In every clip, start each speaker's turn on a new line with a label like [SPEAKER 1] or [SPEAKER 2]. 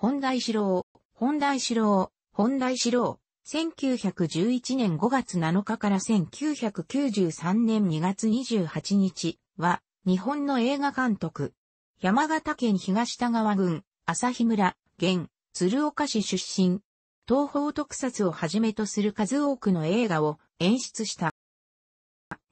[SPEAKER 1] 本題志郎、本題志郎、本題志郎、1911年5月7日から1993年2月28日は、日本の映画監督。山形県東田川郡、朝日村、現、鶴岡市出身。東方特撮をはじめとする数多くの映画を演出した。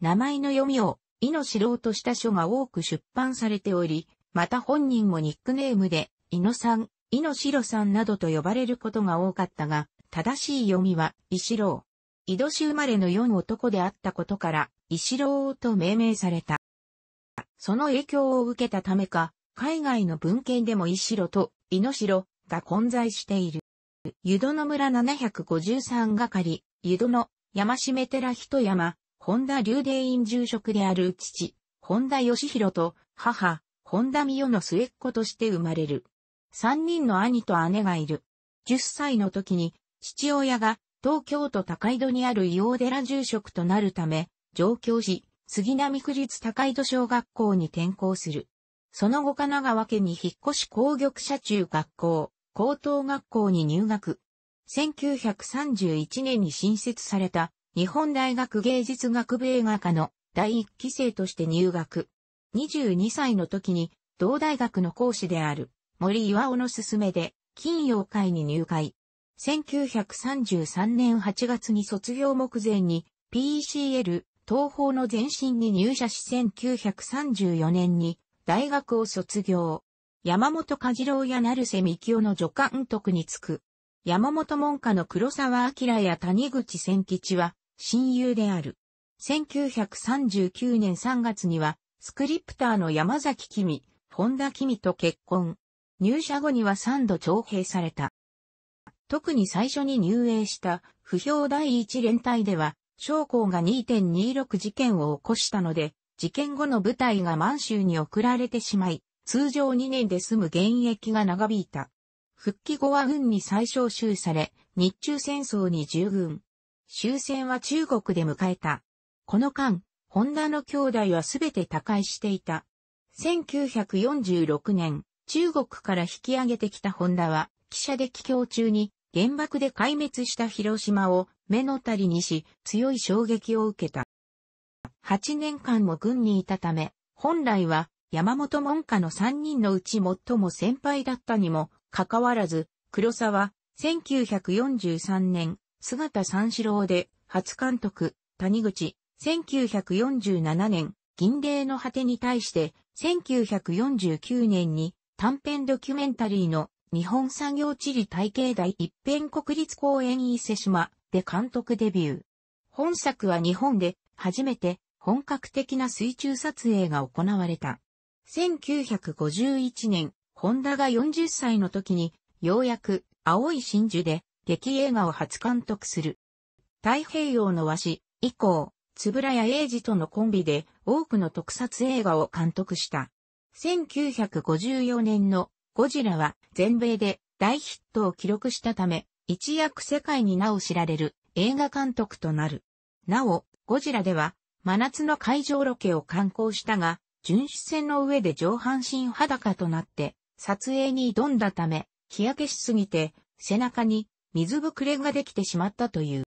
[SPEAKER 1] 名前の読みを、井の志郎とした書が多く出版されており、また本人もニックネームで、井野さん、イノシロさんなどと呼ばれることが多かったが、正しい読みは、イシロウ。井戸市生まれの4男であったことから、イシロウと命名された。その影響を受けたためか、海外の文献でもイシロとイノシロが混在している。湯戸の村753係、湯戸の山め寺一山、本田竜霊院住職である父、本田義弘と母、本田美代の末っ子として生まれる。三人の兄と姉がいる。10歳の時に、父親が東京都高井戸にある伊王寺住職となるため、上京し、杉並区立高井戸小学校に転校する。その後神奈川県に引っ越し工玉社中学校、高等学校に入学。1931年に新設された日本大学芸術学部映画科の第一期生として入学。22歳の時に同大学の講師である森岩尾の勧めで、金曜会に入会。1933年8月に卒業目前に PECL 東方の前身に入社し1934年に大学を卒業。山本和郎や成瀬幹夫の助監督につく。山本門下の黒沢明や谷口千吉は親友である。1939年3月にはスクリプターの山崎君、本田君と結婚。入社後には3度徴兵された。特に最初に入営した不評第一連隊では、将校が2.26事件を起こしたので、事件後の部隊が満州に送られてしまい、通常2年で済む現役が長引いた。復帰後は軍に再招集され、日中戦争に従軍。終戦は中国で迎えた。この間、ホンダの兄弟はすべて他界していた。1946年、中国から引き上げてきたホンダは、汽車で帰郷中に原爆で壊滅した広島を目のたりにし、強い衝撃を受けた。8年間も軍にいたため、本来は山本門下の3人のうち最も先輩だったにもかかわらず、黒沢、1943年、姿三四郎で初監督、谷口、1947年、銀霊の果てに対して、1949年に短編ドキュメンタリーの日本産業地理体系大一辺国立公園伊勢島で監督デビュー。本作は日本で初めて本格的な水中撮影が行われた。1951年、ホンダが40歳の時に、ようやく青い真珠で劇映画を初監督する。太平洋の和紙以降、つぶらや英二とのコンビで多くの特撮映画を監督した。1954年のゴジラは全米で大ヒットを記録したため、一躍世界に名を知られる映画監督となる。なお、ゴジラでは真夏の海上ロケを観光したが、巡視船の上で上半身裸となって撮影に挑んだため、日焼けしすぎて背中に水ぶくれができてしまったという。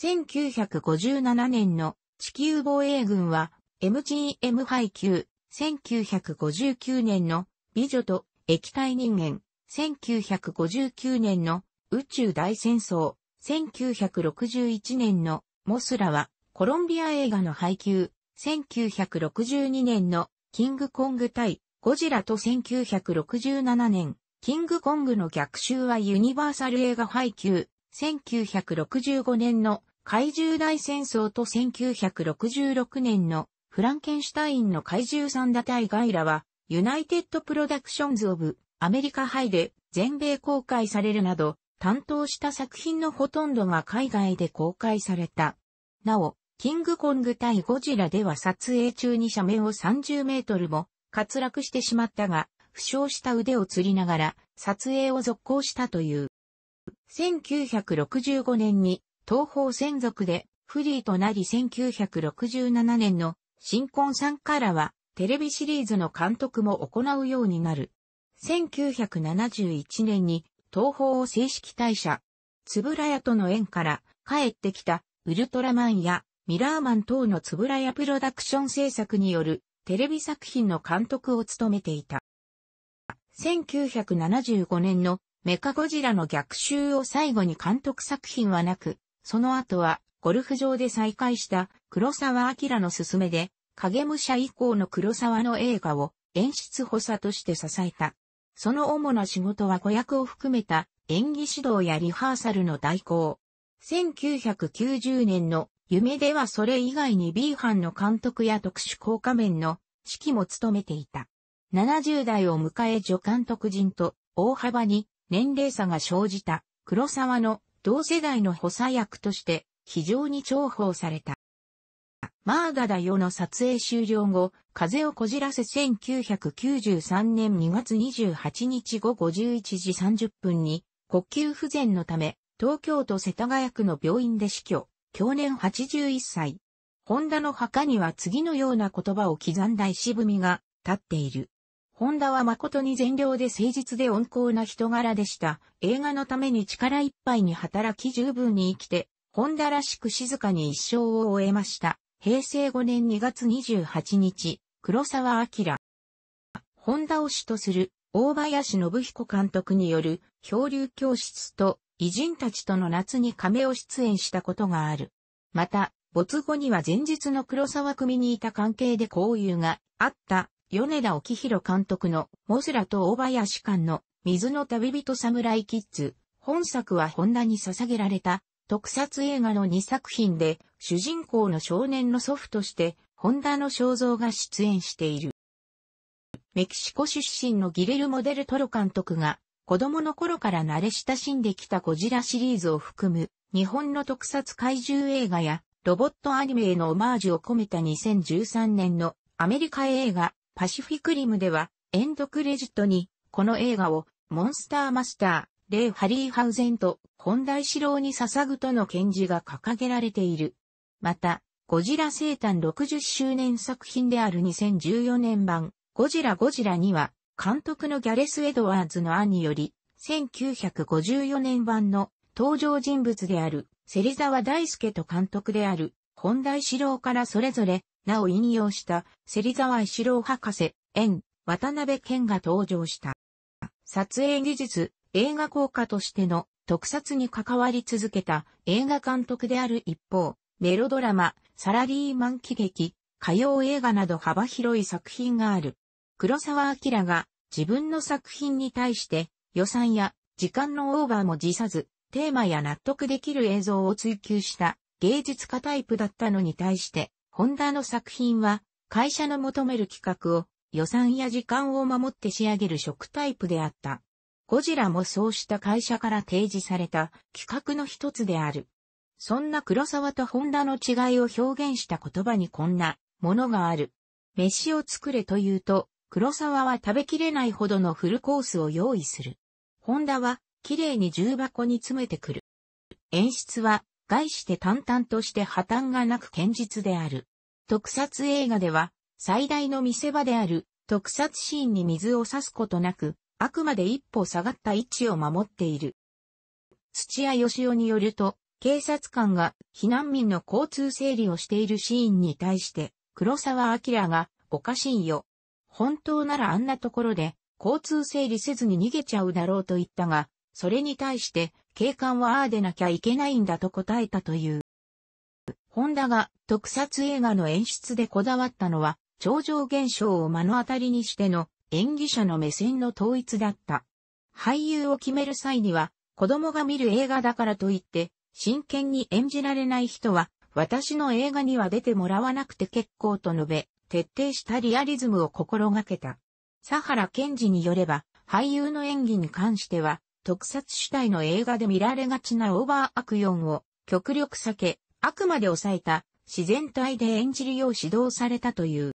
[SPEAKER 1] 1957年の地球防衛軍は MGM 配給1959年の美女と液体人間、1959年の宇宙大戦争、1961年のモスラはコロンビア映画の配給、1962年のキングコング対ゴジラと1967年、キングコングの逆襲はユニバーサル映画配給、1965年の怪獣大戦争と1966年のフランケンシュタインの怪獣三打隊ガイラは、ユナイテッドプロダクションズ・オブ・アメリカ・ハイで全米公開されるなど、担当した作品のほとんどが海外で公開された。なお、キングコング対ゴジラでは撮影中に斜面を30メートルも滑落してしまったが、負傷した腕を吊りながら撮影を続行したという。1965年に東方専属でフリーとなり1967年の新婚さんからは、テレビシリーズの監督も行うようになる。1971年に、東宝を正式退社。つぶらやとの縁から帰ってきたウルトラマンやミラーマン等のつぶらやプロダクション制作によるテレビ作品の監督を務めていた。1975年のメカゴジラの逆襲を最後に監督作品はなく、その後はゴルフ場で再会した黒沢明の勧めで、影武者以降の黒沢の映画を演出補佐として支えた。その主な仕事は子役を含めた演技指導やリハーサルの代行。1990年の夢ではそれ以外に B 班の監督や特殊効果面の指揮も務めていた。70代を迎え助監督人と大幅に年齢差が生じた黒沢の同世代の補佐役として非常に重宝された。マーガだよの撮影終了後、風をこじらせ1993年2月28日午後11時30分に、呼吸不全のため、東京都世田谷区の病院で死去、去年81歳。ホンダの墓には次のような言葉を刻んだ石踏みが立っている。ホンダは誠に善良で誠実で温厚な人柄でした。映画のために力いっぱいに働き十分に生きて、ホンダらしく静かに一生を終えました。平成5年2月28日、黒沢明。ホンダを主とする大林信彦監督による漂流教室と偉人たちとの夏に亀を出演したことがある。また、没後には前日の黒沢組にいた関係で交友があった米田沖宏監督のモスラと大林間の水の旅人侍キッズ。本作はホンダに捧げられた特撮映画の2作品で、主人公の少年の祖父として、ホンダの肖像が出演している。メキシコ出身のギレル・モデル・トロ監督が、子供の頃から慣れ親しんできたゴジラシリーズを含む、日本の特撮怪獣映画や、ロボットアニメへのオマージュを込めた2013年のアメリカ映画、パシフィクリムでは、エンドクレジットに、この映画を、モンスターマスター、レイ・ハリーハウゼンと本大志郎に捧ぐとの献示が掲げられている。また、ゴジラ生誕60周年作品である2014年版、ゴジラゴジラには、監督のギャレス・エドワーズの案により、1954年版の登場人物である、芹沢大介と監督である、本大志郎からそれぞれ、名を引用した、芹沢四郎博士、ン、渡辺健が登場した。撮影技術、映画効果としての特撮に関わり続けた映画監督である一方、メロドラマ、サラリーマン喜劇、歌謡映画など幅広い作品がある。黒沢明が自分の作品に対して予算や時間のオーバーも辞さず、テーマや納得できる映像を追求した芸術家タイプだったのに対して、ホンダの作品は会社の求める企画を予算や時間を守って仕上げる食タイプであった。ゴジラもそうした会社から提示された企画の一つである。そんな黒沢とホンダの違いを表現した言葉にこんなものがある。飯を作れというと、黒沢は食べきれないほどのフルコースを用意する。ホンダは綺麗に重箱に詰めてくる。演出は概して淡々として破綻がなく堅実である。特撮映画では最大の見せ場である特撮シーンに水を差すことなくあくまで一歩下がった位置を守っている。土屋義雄によると、警察官が避難民の交通整理をしているシーンに対して、黒沢明が、おかしいよ。本当ならあんなところで、交通整理せずに逃げちゃうだろうと言ったが、それに対して、警官はああでなきゃいけないんだと答えたという。ホンダが特撮映画の演出でこだわったのは、超常現象を目の当たりにしての演技者の目線の統一だった。俳優を決める際には、子供が見る映画だからといって、真剣に演じられない人は、私の映画には出てもらわなくて結構と述べ、徹底したリアリズムを心がけた。佐原健二によれば、俳優の演技に関しては、特撮主体の映画で見られがちなオーバーアクヨンを極力避け、あくまで抑えた自然体で演じるよう指導されたという。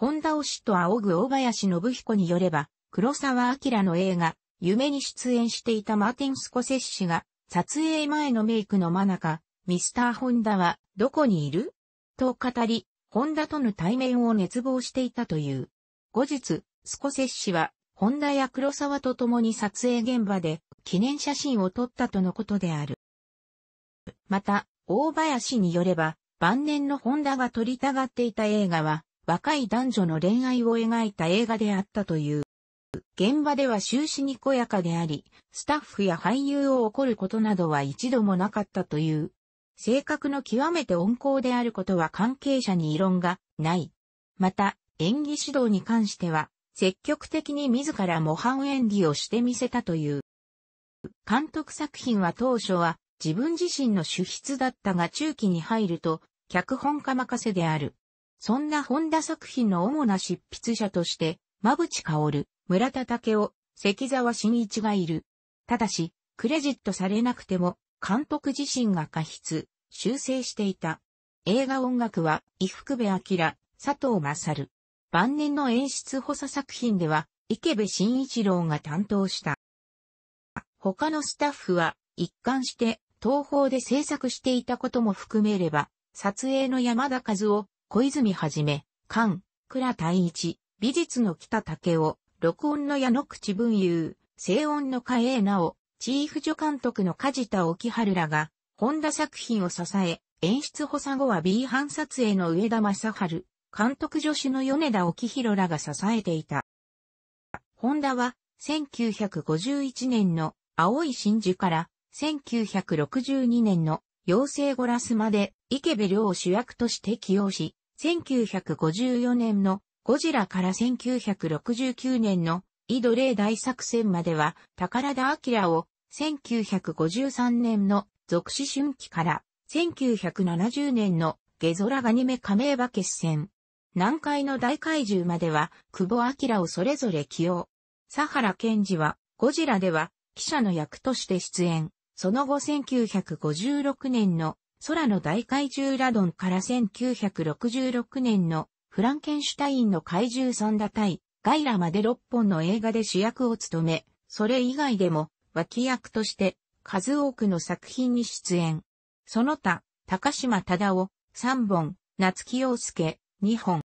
[SPEAKER 1] 本田推しと仰ぐ大林信彦によれば、黒沢明の映画、夢に出演していたマーティン・スコセッシが、撮影前のメイクの真中、ミスター・ホンダは、どこにいると語り、ホンダとの対面を熱望していたという。後日、スコセッシは、ホンダや黒沢と共に撮影現場で、記念写真を撮ったとのことである。また、大林によれば、晩年のホンダが撮りたがっていた映画は、若い男女の恋愛を描いた映画であったという。現場では終始にこやかであり、スタッフや俳優を怒ることなどは一度もなかったという。性格の極めて温厚であることは関係者に異論がない。また、演技指導に関しては、積極的に自ら模範演技をしてみせたという。監督作品は当初は自分自身の主筆だったが中期に入ると、脚本家任せである。そんな本田作品の主な執筆者として、馬淵薫、村田武夫、関沢慎一がいる。ただし、クレジットされなくても、監督自身が過失、修正していた。映画音楽は、伊福部明、佐藤勝。晩年の演出補佐作品では、池部慎一郎が担当した。他のスタッフは、一貫して、東方で制作していたことも含めれば、撮影の山田和夫、小泉はじめ、菅、倉太一、美術の北竹雄、録音の矢野口文雄、静音の加永直、チーフ助監督の梶田沖春らが、本田作品を支え、演出補佐後は B 班撮影の上田正春、監督助手の米田沖弘らが支えていた。本田は、1951年の青い真珠から1962年の妖精ゴラスまで池部良を主役として起用し、1954年のゴジラから1969年のイドレ大作戦までは宝田明を1953年の俗死春季から1970年のゲゾラガニメ加盟場決戦。南海の大怪獣までは久保明をそれぞれ起用。佐原健二はゴジラでは記者の役として出演。その後1956年の空の大怪獣ラドンから1966年のフランケンシュタインの怪獣ソンダ対ガイラまで6本の映画で主役を務め、それ以外でも脇役として数多くの作品に出演。その他、高島忠夫、3本、夏木陽介、2本。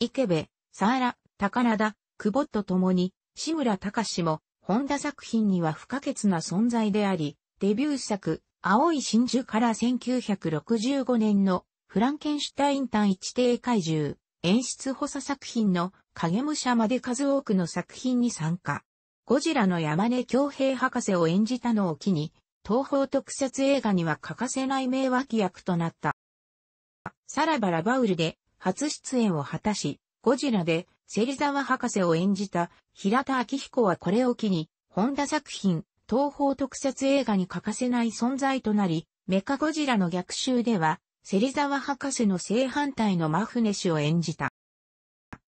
[SPEAKER 1] 池部、サーラ、宝田、久保と共に、志村隆も、本田作品には不可欠な存在であり、デビュー作、青い真珠から1965年のフランケンシュタイン単一定怪獣、演出補佐作品の影武者まで数多くの作品に参加。ゴジラの山根京平博士を演じたのを機に、東方特撮映画には欠かせない名脇役となった。さらばラバウルで初出演を果たし、ゴジラで芹沢博士を演じた平田明彦はこれを機に、本田作品、東方特撮映画に欠かせない存在となり、メカゴジラの逆襲では、芹沢博士の正反対のマフネ氏を演じた。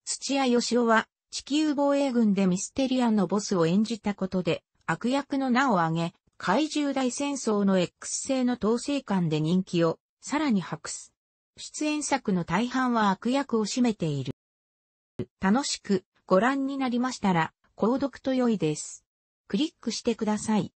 [SPEAKER 1] 土屋義雄は、地球防衛軍でミステリアンのボスを演じたことで、悪役の名を挙げ、怪獣大戦争の X 製の統制官で人気を、さらに博す。出演作の大半は悪役を占めている。楽しくご覧になりましたら、購読と良いです。クリックしてください。